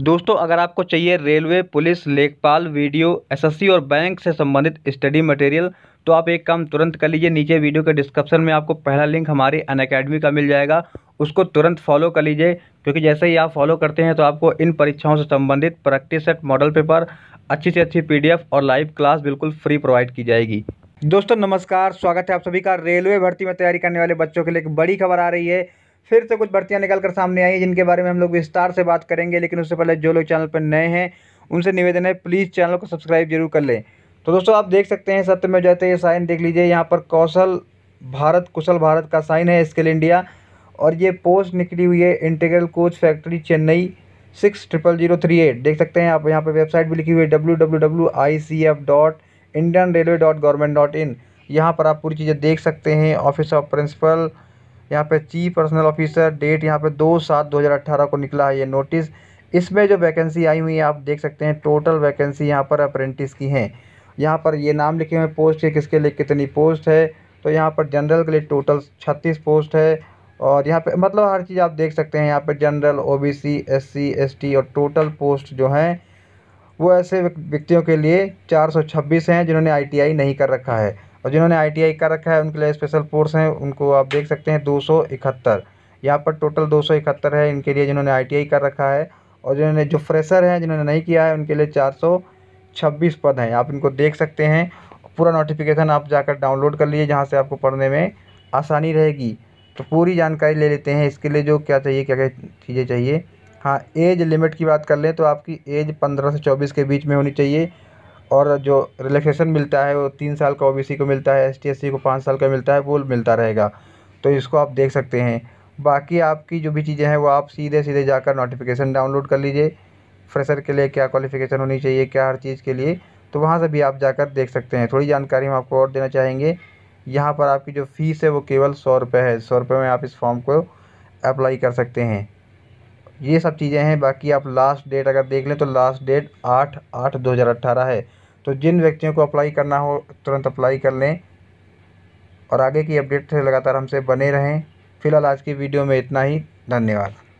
दोस्तों अगर आपको चाहिए रेलवे पुलिस लेखपाल वीडियो एसएससी और बैंक से संबंधित स्टडी मटेरियल तो आप एक काम तुरंत कर लीजिए नीचे वीडियो के डिस्क्रिप्शन में आपको पहला लिंक हमारे अन अकेडमी का मिल जाएगा उसको तुरंत फॉलो कर लीजिए क्योंकि जैसे ही आप फॉलो करते हैं तो आपको इन परीक्षाओं से संबंधित प्रैक्टिस सेट मॉडल पेपर अच्छी से अच्छी पी और लाइव क्लास बिल्कुल फ्री प्रोवाइड की जाएगी दोस्तों नमस्कार स्वागत है आप सभी का रेलवे भर्ती में तैयारी करने वाले बच्चों के लिए एक बड़ी खबर आ रही है फिर से कुछ भर्तियाँ निकल कर सामने आई हैं जिनके बारे में हम लोग विस्तार से बात करेंगे लेकिन उससे पहले जो लोग चैनल पर नए हैं उनसे निवेदन है प्लीज़ चैनल को सब्सक्राइब जरूर कर लें तो दोस्तों आप देख सकते हैं सत्य में जाते तो ये साइन देख लीजिए यहाँ पर कौशल भारत कुशल भारत का साइन है स्किल इंडिया और ये पोस्ट निकली हुई है integral coach factory Chennai six triple zero three eight देख सकते हैं आप यहाँ पर वेबसाइट भी लिखी हुई है W W W I C F dot Indian railway dot government dot in यहाँ पर आप पूरी चीज़ें देख सकते हैं ऑफिस ऑफ प्रिंसिपल यहाँ पे चीफ पर्सनल ऑफिसर डेट यहाँ पे दो सात दो हज़ार अट्ठारह को निकला है ये नोटिस इसमें जो वैकेंसी आई हुई है आप देख सकते हैं टोटल वैकेंसी यहाँ पर अप्रेंटिस की हैं यहाँ पर ये नाम लिखे हुए पोस्ट के किसके लिए कितनी पोस्ट है तो यहाँ पर जनरल के लिए टोटल छत्तीस पोस्ट है और यहाँ पे मतलब हर चीज़ आप देख सकते हैं यहाँ पर जनरल सी एस टी और टोटल पोस्ट जो हैं वो ऐसे व्यक्तियों के लिए छब्बीस हैं जिन्होंने आई नहीं कर रखा है और जिन्होंने आई टी आई कर रखा है उनके लिए स्पेशल कोर्स हैं उनको आप देख सकते हैं दो सौ इकहत्तर यहाँ पर टोटल दो सौ इकहत्तर है इनके लिए जिन्होंने आई टी आई कर रखा है और जिन्होंने जो फ्रेशर हैं जिन्होंने नहीं किया है उनके लिए चार सौ छब्बीस पद हैं आप इनको देख सकते हैं पूरा नोटिफिकेशन आप जाकर डाउनलोड कर लीजिए जहाँ से आपको पढ़ने में आसानी रहेगी तो पूरी जानकारी ले लेते हैं इसके लिए जो क्या चाहिए क्या क्या चीज़ें चाहिए हाँ एज लिमिट की बात कर लें तो आपकी एज पंद्रह से चौबीस के बीच में होनी चाहिए और जो रिलैक्सेशन मिलता है वो तीन साल का ओ बी सी को मिलता है एस टी एस सी को पाँच साल का मिलता है वो मिलता रहेगा तो इसको आप देख सकते हैं बाकी आपकी जो भी चीज़ें हैं वो आप सीधे सीधे जाकर नोटिफिकेशन डाउनलोड कर लीजिए फ्रेशर के लिए क्या क्वालिफ़िकेशन होनी चाहिए क्या हर चीज़ के लिए तो वहाँ से भी आप जाकर देख सकते हैं थोड़ी जानकारी हम आपको और देना चाहेंगे यहाँ पर आपकी जो फ़ीस है वो केवल सौ रुपये है सौ रुपये में आप इस फॉर्म को अप्लाई कर सकते हैं ये सब चीज़ें हैं बाकी आप लास्ट डेट अगर देख लें तो लास्ट डेट आठ आठ दो हज़ार अट्ठारह है तो जिन व्यक्तियों को अप्लाई करना हो तुरंत अप्लाई कर लें और आगे की अपडेट लगातार हमसे बने रहें फ़िलहाल आज की वीडियो में इतना ही धन्यवाद